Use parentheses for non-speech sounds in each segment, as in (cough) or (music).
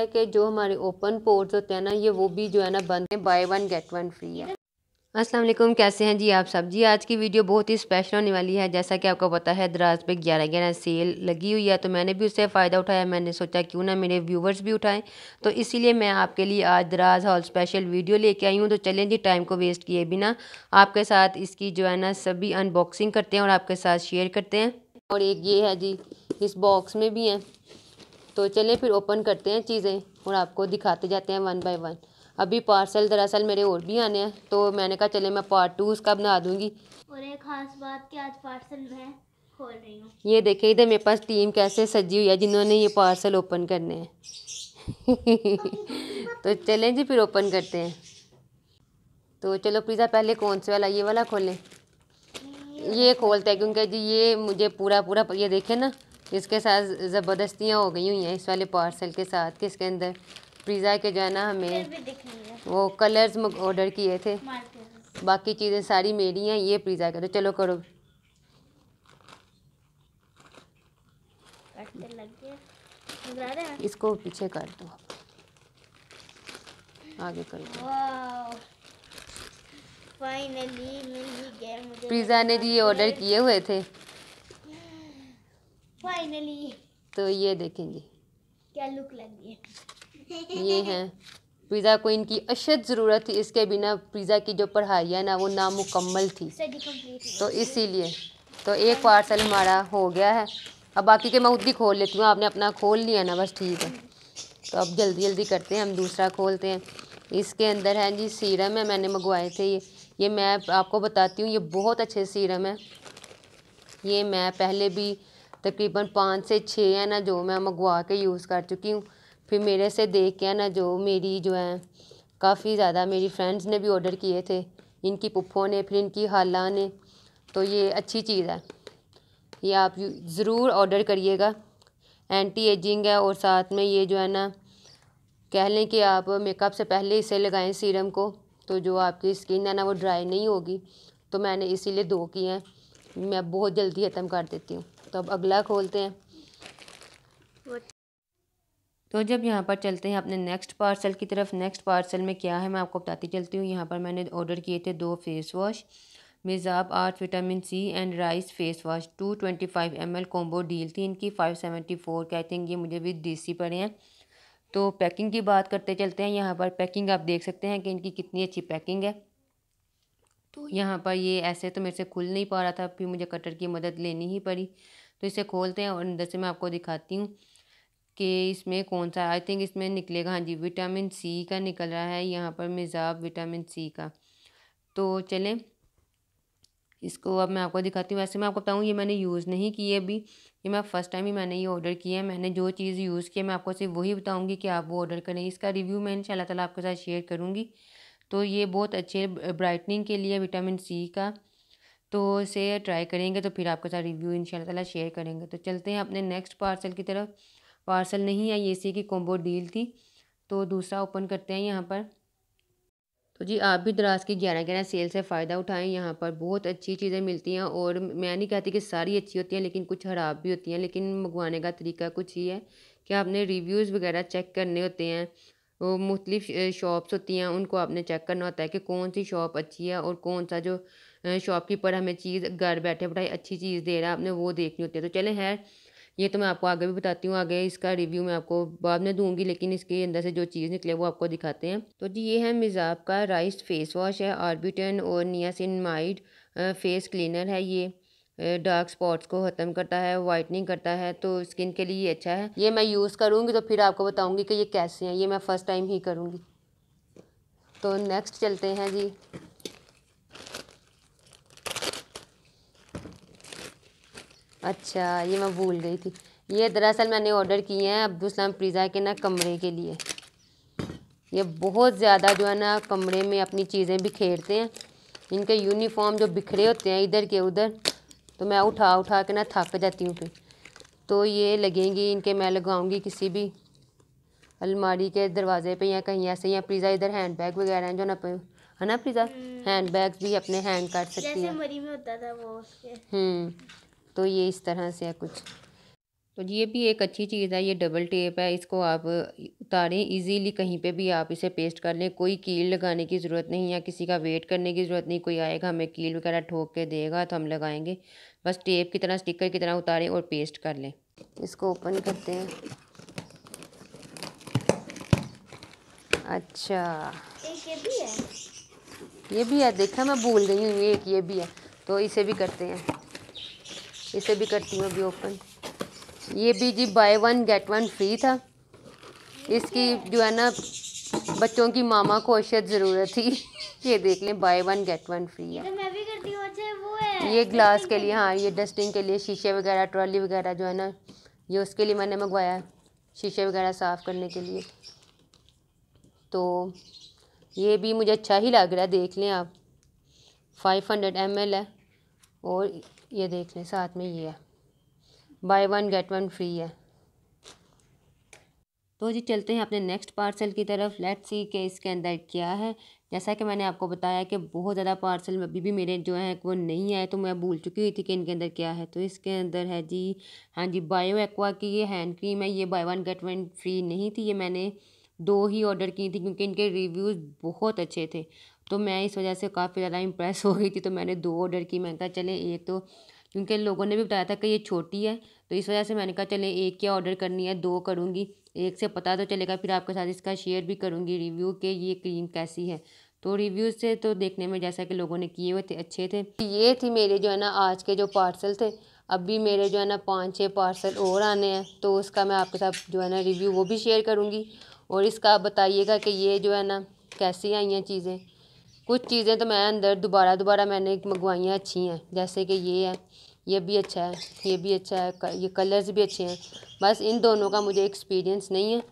है कि जो हमारे ओपन पोर्ट्स होते हैं ना ये वो भी जो है ना बंद है buy one get one free है असलम कैसे हैं जी आप सब जी आज की वीडियो बहुत ही स्पेशल होने वाली है जैसा कि आपको पता है दराज पे ग्यारह ग्यारह सेल लगी हुई है तो मैंने भी उससे फ़ायदा उठाया मैंने सोचा क्यों ना मेरे व्यूवर्स भी उठाएं तो इसीलिए मैं आपके लिए आज दराज हॉल स्पेशल वीडियो लेके आई हूँ तो चलें जी टाइम को वेस्ट किए बिना आपके साथ इसकी जो है ना सभी अनबॉक्सिंग करते हैं और आपके साथ शेयर करते हैं और एक ये है जी इस बॉक्स में भी हैं तो चलें फिर ओपन करते हैं चीज़ें और आपको दिखाते जाते हैं वन बाय वन अभी पार्सल दरअसल मेरे और भी आने हैं तो मैंने कहा चले मैं पार्ट टू उसका बना दूँगी और एक खास बात कि आज पार्सल मैं खोल रही हूँ ये देखे इधर मेरे पास टीम कैसे सजी हुई है जिन्होंने ये पार्सल ओपन करने हैं (laughs) तो चलें जी फिर ओपन करते हैं तो चलो पिज़्ज़ा पहले कौन से वाला ये वाला खोलें ये खोलते हैं क्योंकि जी ये मुझे पूरा पूरा ये देखें ना इसके साथ ज़बरदस्तियाँ हो गई हुई हैं इस वाले पार्सल के साथ कि इसके अंदर पिज़्ज़ा के जो है ना हमें वो कलर्स ऑर्डर किए थे बाकी चीज़ें सारी मेरी हैं ये पिज़्ज़ा का तो चलो करो इसको पीछे कर दो आगे कर फाइनली मिल गया मुझे पिज़्ज़ा ने जी ये ऑर्डर किए हुए थे फाइनली तो ये देखेंगे क्या लुक लगी है (laughs) ये हैं पिज़्ज़ा को इनकी अशद ज़रूरत थी इसके बिना पिज़्ज़ा की जो पढ़ाई है ना वो नामुकम्मल थी तो इसीलिए तो एक पार्सल हमारा हो गया है अब बाकी के मैं ही खोल लेती हूँ आपने अपना खोल लिया ना बस ठीक है तो अब जल्दी जल्दी करते हैं हम दूसरा खोलते हैं इसके अंदर है जी सीरम है मैंने मंगवाए थे ये ये मैं आपको बताती हूँ ये बहुत अच्छे सीरम है ये मैं पहले भी तकरीबन पाँच से छः है ना जो मैं मंगवा के यूज़ कर चुकी हूँ फिर मेरे से देख के ना जो मेरी जो है काफ़ी ज़्यादा मेरी फ्रेंड्स ने भी ऑर्डर किए थे इनकी पुप्पो ने फिर इनकी हाला ने तो ये अच्छी चीज़ है ये आप ज़रूर ऑर्डर करिएगा एंटी एजिंग है और साथ में ये जो है ना कह लें कि आप मेकअप से पहले इसे लगाएं सीरम को तो जो आपकी स्किन है ना वो ड्राई नहीं होगी तो मैंने इसीलिए दो की हैं मैं बहुत जल्दी ख़त्म कर देती हूँ तो अब अगला खोलते हैं तो जब यहाँ पर चलते हैं अपने नेक्स्ट पार्सल की तरफ नेक्स्ट पार्सल में क्या है मैं आपको बताती चलती हूँ यहाँ पर मैंने ऑर्डर किए थे दो फेस वॉश मिजाब आर्ट vitamin C and rice face wash two twenty five M L combo deal थी इनकी फाइव सेवेंटी फोर कहते आई थिंक ये मुझे विद डी सी पड़े हैं तो पैकिंग की बात करते चलते हैं यहाँ पर पैकिंग आप देख सकते हैं कि इनकी कितनी अच्छी पैकिंग है तो यहाँ पर ये ऐसे तो मेरे से खुल नहीं पा रहा था फिर मुझे कटर की मदद लेनी ही पड़ी तो इसे खोलते हैं और अंदर से मैं आपको दिखाती हूँ कि इसमें कौन सा आई थिंक इसमें निकलेगा हाँ जी विटामिन सी का निकल रहा है यहाँ पर मिजाब विटामिन सी का तो चलें इसको अब मैं आपको दिखाती हूँ वैसे मैं आपको बताऊँ ये मैंने यूज़ नहीं की है अभी ये मैं फ़र्स्ट टाइम ही मैंने ये ऑर्डर किया है मैंने जो चीज़ यूज़ की है मैं आपको सिर्फ वही बताऊँगी कि आप वो ऑर्डर करें इसका रिव्यू मैं इन ताला आपके साथ शेयर करूँगी तो ये बहुत अच्छे ब्राइटनिंग के लिए विटामिन सी का तो उसे ट्राई करेंगे तो फिर आपके साथ रिव्यू इन ताला शेयर करेंगे तो चलते हैं अपने नेक्स्ट पार्सल की तरफ पार्सल नहीं आई सी की कॉम्बो डील थी तो दूसरा ओपन करते हैं यहाँ पर तो जी आप भी दराज की ग्यारह ग्यारह सेल से फ़ायदा उठाएं यहाँ पर बहुत अच्छी चीज़ें मिलती हैं और मैं नहीं कहती कि सारी अच्छी होती हैं लेकिन कुछ ख़राब भी होती हैं लेकिन मंगवाने का तरीका कुछ ही है कि आपने रिव्यूज़ वगैरह चेक करने होते हैं वो मुख्तलिफ शॉप्स होती हैं उनको आपने चेक करना होता है कि कौन सी शॉप अच्छी है और कौन सा जो शॉपकीपर हमें चीज़ घर बैठे बैठाए अच्छी चीज़ दे रहा है आपने वो देखनी होती है तो चले है ये तो मैं आपको आगे भी बताती हूँ आगे इसका रिव्यू मैं आपको बाद में दूंगी लेकिन इसके अंदर से जो चीज़ निकले वो आपको दिखाते हैं तो जी ये है मिजाब का राइस फेस वॉश है आर्बिटन और नियासिन माइड फेस क्लीनर है ये डार्क स्पॉट्स को ख़त्म करता है वाइटनिंग करता है तो स्किन के लिए अच्छा है ये मैं यूज़ करूँगी तो फिर आपको बताऊँगी कि ये कैसे हैं ये मैं फ़र्स्ट टाइम ही करूँगी तो नेक्स्ट चलते हैं जी अच्छा ये मैं भूल गई थी ये दरअसल मैंने ऑर्डर किए हैं अब्दुलसलाम पिज़ा के ना कमरे के लिए ये बहुत ज़्यादा जो है ना कमरे में अपनी चीज़ें बिखेरते हैं इनके यूनिफॉर्म जो बिखरे होते हैं इधर के उधर तो मैं उठा उठा के ना थक जाती हूँ फिर तो ये लगेंगी इनके मैं लगाऊंगी किसी भी अलमारी के दरवाजे पे या कहीं ऐसे या प्लीज़ा इधर हैंड बैग वगैरह हैं जो ना है ना पिज़ा हैंड बैग भी अपने हैंड कर सकती है तो ये इस तरह से है कुछ तो ये भी एक अच्छी चीज़ है ये डबल टेप है इसको आप उतारें इजीली कहीं पे भी आप इसे पेस्ट कर लें कोई कील लगाने की ज़रूरत नहीं या किसी का वेट करने की ज़रूरत नहीं कोई आएगा हमें कील वगैरह ठोक के देगा तो हम लगाएंगे बस टेप की तरह स्टिकर की तरह उतारें और पेस्ट कर लें इसको ओपन करते हैं अच्छा ये भी है ये भी है देखा मैं भूल गई हूँ एक ये भी है तो इसे भी करते हैं इसे भी करती हूँ अभी ओपन ये भी जी buy one get one free था इसकी जो है ना बच्चों की मामा को अशद ज़रूरत थी (laughs) ये देख लें buy one get one free है ये ग्लास तो अच्छा के लिए हाँ ये डस्टिंग के लिए शीशे वगैरह ट्रॉली वगैरह जो है ना ये उसके लिए मैंने मंगवाया शीशे वगैरह साफ़ करने के लिए तो ये भी मुझे अच्छा ही लग रहा है देख लें आप फाइव हंड्रेड एम एल है और ये देख लें साथ में ये है buy one get one free है तो जी चलते हैं अपने नेक्स्ट पार्सल की तरफ लेट सी के इसके अंदर क्या है जैसा कि मैंने आपको बताया कि बहुत ज़्यादा पार्सल अभी भी मेरे जो है वो नहीं आए तो मैं भूल चुकी हुई थी कि इनके अंदर क्या है तो इसके अंदर है जी हाँ जी बायो एक्वा की ये हैंड क्रीम है ये buy one get one free नहीं थी ये मैंने दो ही ऑर्डर की थी क्योंकि इनके रिव्यूज़ बहुत अच्छे थे तो मैं इस वजह से काफ़ी ज़्यादा इम्प्रेस हो गई थी तो मैंने दो ऑर्डर की मैंने कहा चले एक तो क्योंकि लोगों ने भी बताया था कि ये छोटी है तो इस वजह से मैंने कहा चले एक क्या ऑर्डर करनी है दो करूँगी एक से पता तो चलेगा फिर आपके साथ इसका शेयर भी करूँगी रिव्यू के ये क्रीम कैसी है तो रिव्यूज़ से तो देखने में जैसा कि लोगों ने किए हुए थे अच्छे थे तो ये थी मेरे जो है ना आज के जो पार्सल थे अभी मेरे जो है ना पाँच छः पार्सल और आने हैं तो उसका मैं आपके साथ जो है ना रिव्यू वो भी शेयर करूँगी और इसका आप बताइएगा कि ये जो है ना कैसी आई हैं चीज़ें कुछ चीज़ें तो मैं अंदर दोबारा दोबारा मैंने मंगवाई हैं अच्छी हैं जैसे कि ये है ये भी अच्छा है ये भी अच्छा है ये कलर्स भी अच्छे हैं बस इन दोनों का मुझे एक्सपीरियंस नहीं है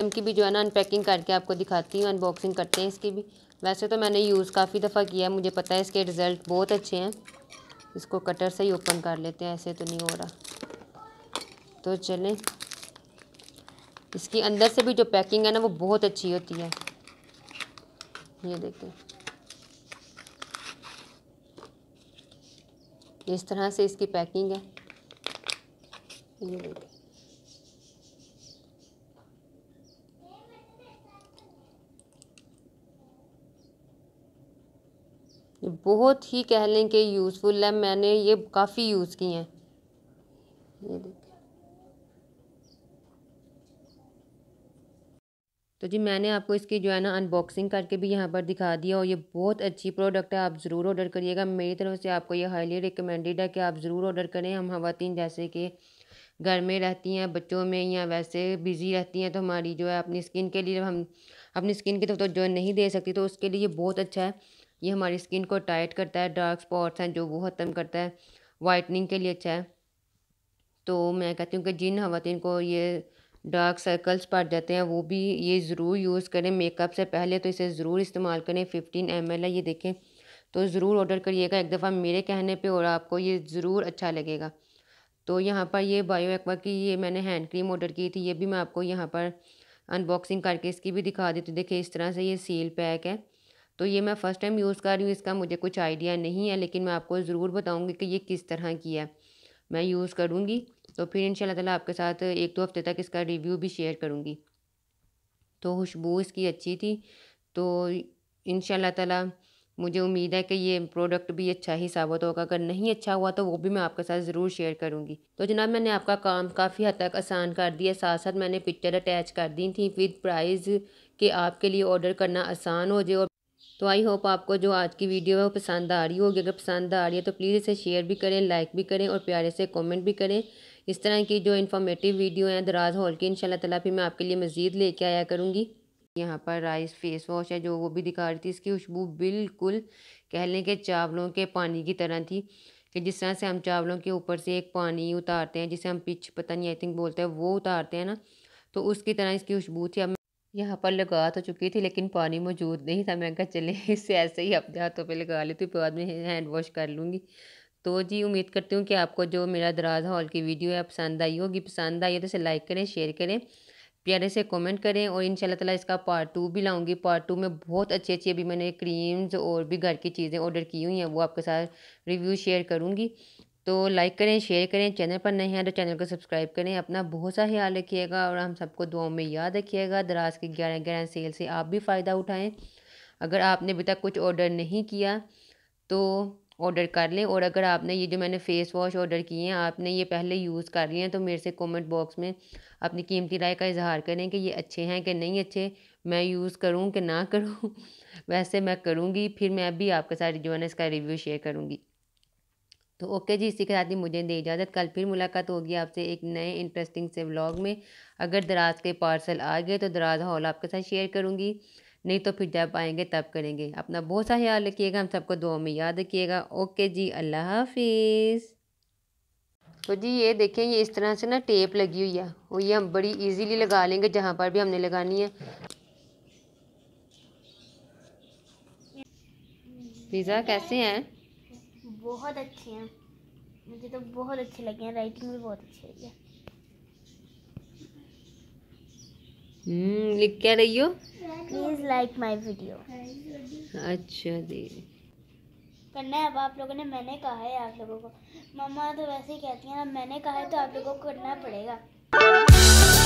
इनकी भी जो है ना अनपैकिंग करके आपको दिखाती हूँ अनबॉक्सिंग करते हैं इसकी भी वैसे तो मैंने यूज़ काफ़ी दफ़ा किया है मुझे पता है इसके रिज़ल्ट बहुत अच्छे हैं इसको कटर से ही ओपन कर लेते हैं ऐसे तो नहीं हो रहा तो चलें इसकी अंदर से भी जो पैकिंग है ना वो बहुत अच्छी होती है ये देखें इस तरह से इसकी पैकिंग है ये देखें बहुत ही कह लें कि यूज़फुल है मैंने ये काफ़ी यूज़ किए हैं ये देखिए तो जी मैंने आपको इसकी जो है ना अनबॉक्सिंग करके भी यहाँ पर दिखा दिया और ये बहुत अच्छी प्रोडक्ट है आप ज़रूर ऑर्डर करिएगा मेरी तरफ से आपको ये हाईली रिकमेंडेड है कि आप ज़रूर ऑर्डर करें हम खातन जैसे कि घर में रहती हैं बच्चों में या वैसे बिज़ी रहती हैं तो हमारी जो है अपनी स्किन के लिए हम अपनी स्किन की तरफ तो जो नहीं दे सकती तो उसके लिए ये बहुत अच्छा है ये हमारी स्किन को टाइट करता है डार्क स्पॉट्स हैं जो वो ख़त्म करता है वाइटनिंग के लिए अच्छा है तो मैं कहती हूँ कि जिन खातन को ये डार्क सर्कल्स पड़ जाते हैं वो भी ये ज़रूर यूज़ करें मेकअप से पहले तो इसे ज़रूर इस्तेमाल करें फ़िफ्टीन एम है ये देखें तो ज़रूर ऑर्डर करिएगा एक दफ़ा मेरे कहने पे और आपको ये ज़रूर अच्छा लगेगा तो यहाँ पर ये बायो एक्वा की ये मैंने हैंड क्रीम ऑर्डर की थी ये भी मैं आपको यहाँ पर अनबॉक्सिंग करके इसकी भी दिखा देती हूँ देखिए इस तरह से ये सील पैक है तो ये मैं फ़र्स्ट टाइम यूज़ कर रही हूँ इसका मुझे कुछ आइडिया नहीं है लेकिन मैं आपको ज़रूर बताऊँगी कि ये किस तरह की है मैं यूज़ करूँगी तो फिर इन ताला आपके साथ एक दो हफ्ते तक इसका रिव्यू भी शेयर करूँगी तो खुशबू इसकी अच्छी थी तो इन ताला मुझे उम्मीद है कि ये प्रोडक्ट भी अच्छा ही साबित होगा अगर नहीं अच्छा हुआ तो वो भी मैं आपके साथ ज़रूर शेयर करूँगी तो जनाब मैंने आपका काम काफ़ी हद तक आसान कर दिया साथ साथ मैंने पिक्चर अटैच कर दी थी विद प्राइज़ के आपके लिए ऑर्डर करना आसान हो जाए और तो आई होप आपको जो आज की वीडियो है वो पसंद आ रही होगी अगर पसंद आ रही है तो प्लीज़ इसे शेयर भी करें लाइक भी करें और प्यारे से कमेंट भी करें इस तरह की जो इन्फॉर्मेटिव वीडियो हैं दराज हॉल की इन तला फिर मैं आपके लिए मज़ीद लेके आया करूँगी यहाँ पर राइस फेस वॉश है जो वो भी दिखा रही थी इसकी खुशबू बिल्कुल कह लें कि चावलों के पानी की तरह थी कि जिस तरह से हम चावलों के ऊपर से एक पानी उतारते हैं जिसे हम पिछ पता नहीं आई थिंक बोलते हैं वो उतारते हैं ना तो उसकी तरह इसकी खुशबू थी यहाँ पर लगा तो चुकी थी लेकिन पानी मौजूद नहीं था मैं कहा चले इससे ऐसे ही अपने हाथों पे लगा लेती हूँ बाद में हैंड वॉश कर लूँगी तो जी उम्मीद करती हूँ कि आपको जो मेरा दराज हॉल की वीडियो है पसंद आई होगी पसंद आई हो तो इसे लाइक करें शेयर करें प्यारे से कमेंट करें और इन ताला इसका पार्ट टू भी लाऊंगी पार्ट टू में बहुत अच्छी अच्छी अभी मैंने क्रीम्स और भी घर की चीज़ें ऑर्डर की हुई हैं वो आपके साथ रिव्यू शेयर करूँगी तो लाइक करें शेयर करें चैनल पर नहीं है तो चैनल को सब्सक्राइब करें अपना बहुत सा ख्याल रखिएगा और हम सबको दुआओं में याद रखिएगा दराज की ग्यारह ग्यारह सेल से आप भी फ़ायदा उठाएं अगर आपने अभी तक कुछ ऑर्डर नहीं किया तो ऑर्डर कर लें और अगर आपने ये जो मैंने फ़ेस वॉश ऑर्डर किए हैं आपने ये पहले यूज़ कर लिए हैं तो मेरे से कमेंट बॉक्स में अपनी कीमती राय का इजहार करें कि ये अच्छे हैं कि नहीं अच्छे मैं यूज़ करूँ कि ना करूँ (laughs) वैसे मैं करूँगी फिर मैं भी आपके साथ जो है ना इसका रिव्यू शेयर करूँगी तो ओके जी इसी के साथ ही मुझे दे इजाज़त कल फिर मुलाकात होगी आपसे एक नए इंटरेस्टिंग से व्लॉग में अगर दराज के पार्सल आ गए तो दराज हॉल आपके साथ शेयर करूँगी नहीं तो फिर जब आएंगे तब करेंगे अपना बहुत सा ख्याल रखिएगा हम सबको दुआ में याद रखिएगा ओके जी अल्लाह हाफिज़ तो जी ये देखें ये इस तरह से ना टेप लगी हुई है और ये हम बड़ी इजीली लगा लेंगे जहाँ पर भी हमने लगानी है पिज़्ज़ा कैसे हैं बहुत अच्छे हैं मुझे तो बहुत अच्छे लगे हैं राइटिंग भी बहुत अच्छी लगी है हम्म लिख क्या रही हो प्लीज़ लाइक माय वीडियो अच्छा दी करना है अब आप लोगों ने मैंने कहा है आप लोगों को मम्मा तो वैसे ही कहती हैं मैंने कहा है तो आप लोगों को करना पड़ेगा